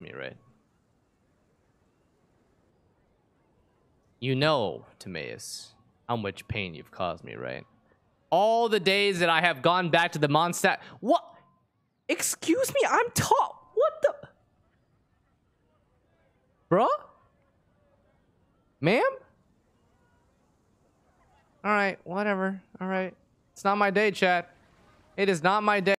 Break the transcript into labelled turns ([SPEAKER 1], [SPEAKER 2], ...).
[SPEAKER 1] Me right? You know, Timaeus, how much pain you've caused me, right? All the days that I have gone back to the monster.
[SPEAKER 2] What? Excuse me, I'm taught. What the?
[SPEAKER 1] Bruh? Ma'am?
[SPEAKER 3] All right, whatever. All right. It's not my day, chat. It is not my day.